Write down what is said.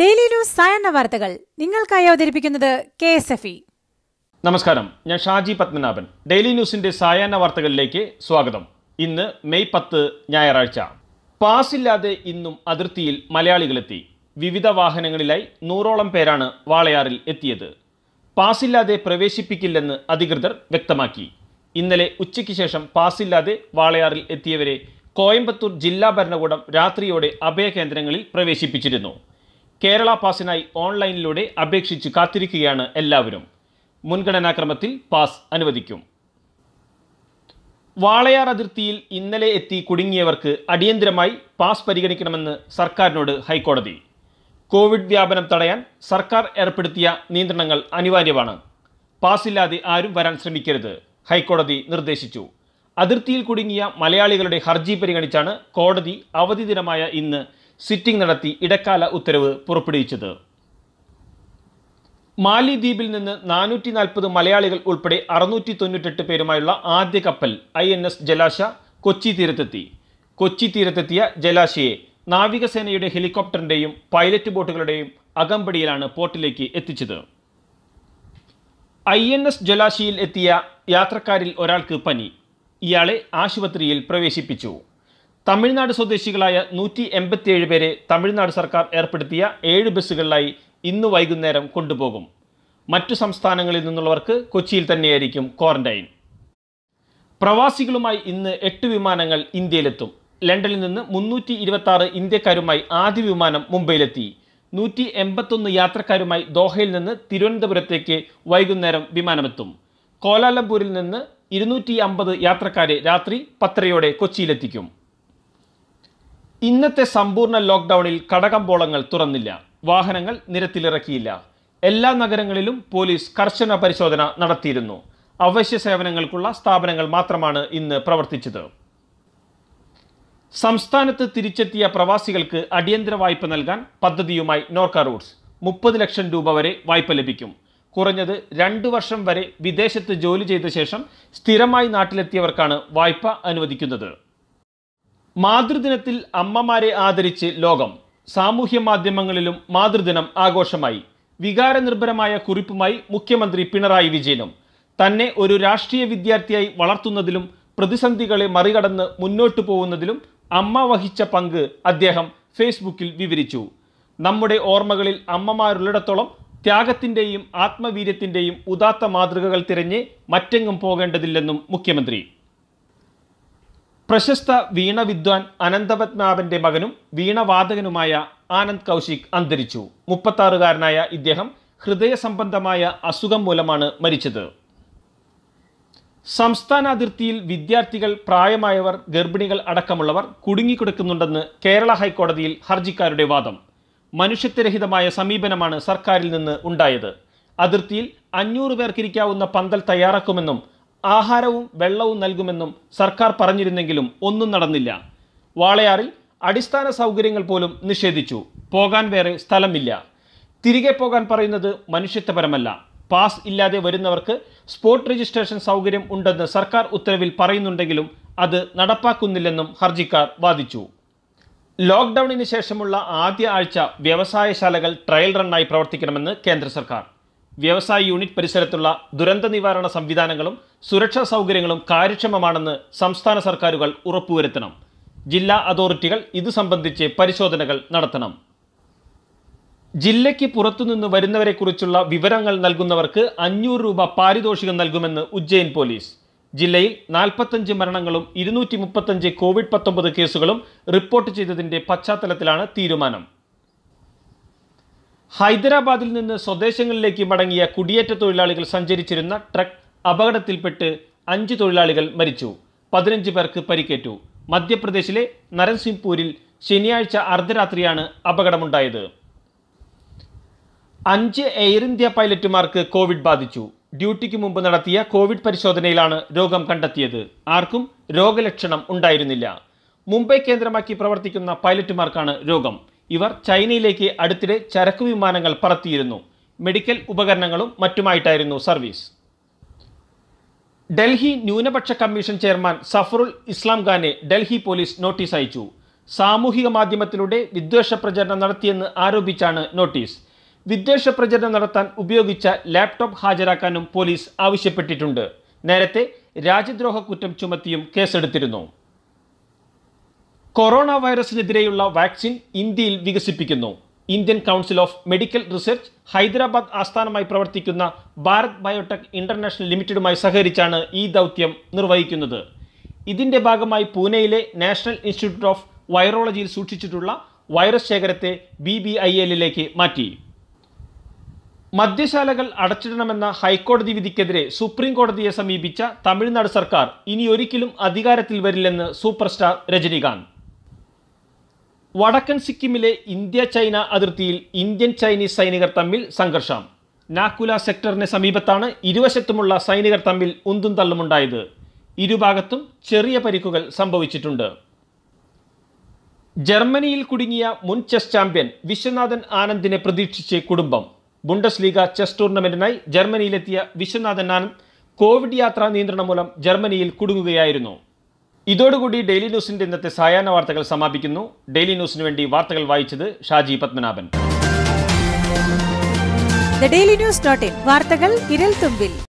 daily news വാർത്തകൾ നിങ്ങൾക്കായി അവതരിപ്പിക്കുന്നത് കെ എസ് എഫ് ഇ നമസ്കാരം ഞാൻ ഷാജി പത്മനാഭൻ ഡെയിലി ന്യൂസിന്റെ സായാഹ്ന വാർത്തകളിലേക്ക് സ്വാഗതം ഇന്ന് മെയ് പത്ത് ഞായറാഴ്ച പാസ് ഇല്ലാതെ ഇന്നും അതിർത്തിയിൽ മലയാളികളെത്തി വിവിധ വാഹനങ്ങളിലായി നൂറോളം പേരാണ് വാളയാറിൽ എത്തിയത് പാസ് ഇല്ലാതെ പ്രവേശിപ്പിക്കില്ലെന്ന് അധികൃതർ വ്യക്തമാക്കി ഇന്നലെ ഉച്ചയ്ക്ക് ശേഷം ഇല്ലാതെ വാളയാറിൽ എത്തിയവരെ കോയമ്പത്തൂർ ജില്ലാ ഭരണകൂടം രാത്രിയോടെ അഭയ കേന്ദ്രങ്ങളിൽ പ്രവേശിപ്പിച്ചിരുന്നു കേരള പാസിനായി ഓൺലൈനിലൂടെ അപേക്ഷിച്ച് കാത്തിരിക്കുകയാണ് എല്ലാവരും മുൻഗണനാക്രമത്തിൽ പാസ് അനുവദിക്കും വാളയാർ അതിർത്തിയിൽ ഇന്നലെ എത്തി കുടുങ്ങിയവർക്ക് അടിയന്തരമായി പാസ് പരിഗണിക്കണമെന്ന് സർക്കാരിനോട് ഹൈക്കോടതി കോവിഡ് വ്യാപനം തടയാൻ സർക്കാർ ഏർപ്പെടുത്തിയ നിയന്ത്രണങ്ങൾ അനിവാര്യമാണ് പാസില്ലാതെ ആരും വരാൻ ശ്രമിക്കരുത് ഹൈക്കോടതി നിർദ്ദേശിച്ചു അതിർത്തിയിൽ കുടുങ്ങിയ മലയാളികളുടെ ഹർജി പരിഗണിച്ചാണ് കോടതി അവധി ദിനമായ ഇന്ന് സിറ്റിംഗ് നടത്തി ഇടക്കാല ഉത്തരവ് പുറപ്പെടുവിച്ചത് മാലി നിന്ന് നാനൂറ്റി നാൽപ്പത് മലയാളികൾ ഉൾപ്പെടെ അറുന്നൂറ്റി തൊണ്ണൂറ്റെട്ട് പേരുമായുള്ള ആദ്യ കപ്പൽ I N S Jalashwa Kochi തീരത്തെത്തി കൊച്ചി തീരത്തെത്തിയ ജലാശയെ നാവികസേനയുടെ ഹെലികോപ്റ്ററിൻ്റെയും പൈലറ്റ് ബോട്ടുകളുടെയും അകമ്പടിയിലാണ് പോർട്ടിലേക്ക് എത്തിച്ചത് ഐ എൻ എസ് ജലാശയിൽ എത്തിയ യാത്രക്കാരിൽ ഒരാൾക്ക് പനി ഇയാളെ ആശുപത്രിയിൽ പ്രവേശിപ്പിച്ചു തമിഴ്നാട് സ്വദേശികളായ നൂറ്റി എൺപത്തിയേഴ് പേരെ തമിഴ്നാട് സർക്കാർ ഏർപ്പെടുത്തിയ ഏഴ് ബസ്സുകളിലായി ഇന്ന് വൈകുന്നേരം കൊണ്ടുപോകും മറ്റു സംസ്ഥാനങ്ങളിൽ നിന്നുള്ളവർക്ക് കൊച്ചിയിൽ തന്നെയായിരിക്കും ക്വാറന്റൈൻ പ്രവാസികളുമായി ഇന്ന് എട്ട് വിമാനങ്ങൾ ഇന്ത്യയിലെത്തും ലണ്ടനിൽ നിന്ന് മുന്നൂറ്റി ഇരുപത്തി ആറ് ഇന്ത്യക്കാരുമായി ആദ്യ വിമാനം മുംബൈയിലെത്തി നൂറ്റി എൺപത്തൊന്ന് യാത്രക്കാരുമായി ദോഹയിൽ നിന്ന് തിരുവനന്തപുരത്തേക്ക് വൈകുന്നേരം വിമാനമെത്തും കോലാലംപൂരിൽ നിന്ന് ഇരുന്നൂറ്റി അമ്പത് യാത്രക്കാരെ രാത്രി പത്രയോടെ കൊച്ചിയിലെത്തിക്കും ഇന്നത്തെ സമ്പൂർണ്ണ ലോക്ക്ഡൌണിൽ കടകമ്പോളങ്ങൾ തുറന്നില്ല വാഹനങ്ങൾ നിരത്തിലിറക്കിയില്ല എല്ലാ നഗരങ്ങളിലും പോലീസ് കർശന പരിശോധന നടത്തിയിരുന്നു അവശ്യ സേവനങ്ങൾക്കുള്ള സ്ഥാപനങ്ങൾ മാത്രമാണ് ഇന്ന് പ്രവർത്തിച്ചത് സംസ്ഥാനത്ത് തിരിച്ചെത്തിയ പ്രവാസികൾക്ക് അടിയന്തര വായ്പ നൽകാൻ പദ്ധതിയുമായി നോർക്ക റൂട്ട്സ് മുപ്പത് ലക്ഷം രൂപ വരെ വായ്പ ലഭിക്കും കുറഞ്ഞത് രണ്ടു വർഷം വരെ വിദേശത്ത് ജോലി ചെയ്ത ശേഷം സ്ഥിരമായി നാട്ടിലെത്തിയവർക്കാണ് വായ്പ അനുവദിക്കുന്നത് മാതൃദിനത്തിൽ അമ്മമാരെ ആദരിച്ച് ലോകം സാമൂഹ്യ മാധ്യമങ്ങളിലും മാതൃദിനം ആഘോഷമായി വികാരനിർഭരമായ കുറിപ്പുമായി മുഖ്യമന്ത്രി പിണറായി വിജയനും തന്നെ ഒരു രാഷ്ട്രീയ വിദ്യാർത്ഥിയായി വളർത്തുന്നതിലും പ്രതിസന്ധികളെ മറികടന്ന് മുന്നോട്ടു പോകുന്നതിലും അമ്മ വഹിച്ച പങ്ക് അദ്ദേഹം ഫേസ്ബുക്കിൽ വിവരിച്ചു നമ്മുടെ ഓർമ്മകളിൽ അമ്മമാരുള്ളിടത്തോളം ത്യാഗത്തിൻ്റെയും ആത്മവീര്യത്തിൻ്റെയും ഉദാത്ത മാതൃകകൾ തിരഞ്ഞ് മറ്റെങ്ങും പോകേണ്ടതില്ലെന്നും മുഖ്യമന്ത്രി പ്രശസ്ത വീണ വിദ്വാൻ അനന്തപത്മാബന്റെ മകനും വീണവാദകനുമായ ആനന്ദ് കൗശിക് അന്തരിച്ചു മുപ്പത്താറുകാരനായ ഇദ്ദേഹം ഹൃദയ സംബന്ധമായ അസുഖം മൂലമാണ് മരിച്ചത് സംസ്ഥാന അതിർത്തിയിൽ വിദ്യാർത്ഥികൾ പ്രായമായവർ ഗർഭിണികൾ അടക്കമുള്ളവർ കുടുങ്ങിക്കിടക്കുന്നുണ്ടെന്ന് കേരള ഹൈക്കോടതിയിൽ ഹർജിക്കാരുടെ വാദം മനുഷ്യത്വരഹിതമായ സമീപനമാണ് സർക്കാരിൽ നിന്ന് ഉണ്ടായത് അതിർത്തിയിൽ അഞ്ഞൂറ് പേർക്കിരിക്കാവുന്ന പന്തൽ തയ്യാറാക്കുമെന്നും ആഹാരവും വെള്ളവും നൽകുമെന്നും സർക്കാർ പറഞ്ഞിരുന്നെങ്കിലും ഒന്നും നടന്നില്ല വാളയാറിൽ അടിസ്ഥാന സൗകര്യങ്ങൾ പോലും നിഷേധിച്ചു പോകാൻ വേറെ സ്ഥലമില്ല തിരികെ പോകാൻ പറയുന്നത് മനുഷ്യത്വപരമല്ല പാസ് ഇല്ലാതെ വരുന്നവർക്ക് സ്പോട്ട് രജിസ്ട്രേഷൻ സൗകര്യം ഉണ്ടെന്ന് സർക്കാർ ഉത്തരവിൽ പറയുന്നുണ്ടെങ്കിലും അത് നടപ്പാക്കുന്നില്ലെന്നും ഹർജിക്കാർ വാദിച്ചു ലോക്ക്ഡൌണിന് ശേഷമുള്ള ആദ്യ ആഴ്ച വ്യവസായശാലകൾ ട്രയൽ റണ്ണായി പ്രവർത്തിക്കണമെന്ന് കേന്ദ്ര സർക്കാർ വ്യവസായ യൂണിറ്റ് പരിസരത്തുള്ള ദുരന്ത നിവാരണ സംവിധാനങ്ങളും സുരക്ഷാ സൗകര്യങ്ങളും കാര്യക്ഷമമാണെന്ന് സംസ്ഥാന സർക്കാരുകൾ ഉറപ്പുവരുത്തണം ജില്ലാ അതോറിറ്റികൾ ഇത് സംബന്ധിച്ച് പരിശോധനകൾ നടത്തണം ജില്ലയ്ക്ക് പുറത്തുനിന്ന് വരുന്നവരെക്കുറിച്ചുള്ള വിവരങ്ങൾ നൽകുന്നവർക്ക് അഞ്ഞൂറ് രൂപ പാരിതോഷികം നൽകുമെന്ന് ഉജ്ജയിൻ പോലീസ് ജില്ലയിൽ നാൽപ്പത്തഞ്ച് മരണങ്ങളും ഇരുന്നൂറ്റി മുപ്പത്തഞ്ച് കോവിഡ് പത്തൊമ്പത് കേസുകളും റിപ്പോർട്ട് ചെയ്തതിന്റെ പശ്ചാത്തലത്തിലാണ് തീരുമാനം ഹൈദരാബാദിൽ നിന്ന് സ്വദേശങ്ങളിലേക്ക് മടങ്ങിയ കുടിയേറ്റ തൊഴിലാളികൾ സഞ്ചരിച്ചിരുന്ന ട്രക്ക് അപകടത്തിൽപ്പെട്ട് അഞ്ച് തൊഴിലാളികൾ മരിച്ചു പതിനഞ്ച് പേർക്ക് പരിക്കേറ്റു മധ്യപ്രദേശിലെ നരസിംഹ്പൂരിൽ ശനിയാഴ്ച അർദ്ധരാത്രിയാണ് അപകടമുണ്ടായത് അഞ്ച് എയർ ഇന്ത്യ പൈലറ്റുമാർക്ക് കോവിഡ് ബാധിച്ചു ഡ്യൂട്ടിക്ക് മുമ്പ് നടത്തിയ കോവിഡ് പരിശോധനയിലാണ് രോഗം കണ്ടെത്തിയത് ആർക്കും രോഗലക്ഷണം ഉണ്ടായിരുന്നില്ല മുംബൈ കേന്ദ്രമാക്കി പ്രവർത്തിക്കുന്ന പൈലറ്റുമാർക്കാണ് രോഗം ഇവർ ചൈനയിലേക്ക് അടുത്തിടെ ചരക്ക് വിമാനങ്ങൾ പറത്തിയിരുന്നു മെഡിക്കൽ ഉപകരണങ്ങളും മറ്റുമായിട്ടായിരുന്നു സർവീസ് ഡൽഹി ന്യൂനപക്ഷ കമ്മീഷൻ ചെയർമാൻ സഫറുൽ ഇസ്ലാം ഖാനെ ഡൽഹി പോലീസ് നോട്ടീസ് അയച്ചു സാമൂഹിക മാധ്യമത്തിലൂടെ വിദ്വേഷ പ്രചരണം നടത്തിയെന്ന് ആരോപിച്ചാണ് നോട്ടീസ് വിദ്വേഷ പ്രചരണം നടത്താൻ ഉപയോഗിച്ച ലാപ്ടോപ്പ് ഹാജരാക്കാനും പോലീസ് ആവശ്യപ്പെട്ടിട്ടുണ്ട് നേരത്തെ രാജ്യദ്രോഹ കുറ്റം ചുമത്തിയും കേസെടുത്തിരുന്നു കൊറോണ വൈറസിനെതിരെയുള്ള വാക്സിൻ ഇന്ത്യയിൽ വികസിപ്പിക്കുന്നു Indian council of medical research Hyderabad ആസ്ഥാനമായി പ്രവർത്തിക്കുന്ന ഭാരത് ബയോടെക് ഇന്റർനാഷണൽ ലിമിറ്റഡുമായി സഹകരിച്ചാണ് ഈ ദൗത്യം നിർവഹിക്കുന്നത് ഇതിൻ്റെ ഭാഗമായി പൂനെയിലെ നാഷണൽ ഇൻസ്റ്റിറ്റ്യൂട്ട് ഓഫ് വൈറോളജിയിൽ സൂക്ഷിച്ചിട്ടുള്ള വൈറസ് ശേഖരത്തെ ബി ബി ഐ എല്ലിലേക്ക് മാറ്റി മദ്യശാലകൾ അടച്ചിടണമെന്ന ഹൈക്കോടതി വിധിക്കെതിരെ സുപ്രീം കോടതിയെ സമീപിച്ച തമിഴ്നാട് സർക്കാർ ഇനി ഒരിക്കലും അധികാരത്തിൽ വരില്ലെന്ന് സൂപ്പർ സ്റ്റാർ രജനീകാന്ത് വടക്കൻ സിക്കിമിലെ ഇന്ത്യ ചൈന അതിർത്തിയിൽ ഇന്ത്യൻ ചൈനീസ് സൈനികർ തമ്മിൽ സംഘർഷം നാക്കുല സെക്ടറിന് സമീപത്താണ് ഇരുവശത്തുമുള്ള സൈനികർ തമ്മിൽ ഉന്തും തള്ളുമുണ്ടായത് ഇരുഭാഗത്തും ചെറിയ പരിക്കുകൾ സംഭവിച്ചിട്ടുണ്ട് ജർമ്മനിയിൽ കുടുങ്ങിയ മുൻ ചെസ് ചാമ്പ്യൻ വിശ്വനാഥൻ ആനന്ദിനെ പ്രതീക്ഷിച്ച് കുടുംബം ബുണ്ടസ് ലീഗ ചെസ് ടൂർണമെന്റിനായി ജർമ്മനിയിലെത്തിയ വിശ്വനാഥൻ ആനന്ദ് കോവിഡ് യാത്രാ നിയന്ത്രണം മൂലം ജർമ്മനിയിൽ കുടുങ്ങുകയായിരുന്നു ഇതോടുകൂടി ഡെയിലി ന്യൂസിന്റെ ഇന്നത്തെ സായാഹ്ന വാർത്തകൾ സമാപിക്കുന്നു ഡെയിലി ന്യൂസിന് വേണ്ടി വാർത്തകൾ വായിച്ചത് Shaji Padmanabhan daily news dot in വാർത്തകൾ വിരൽ തുമ്പിൽ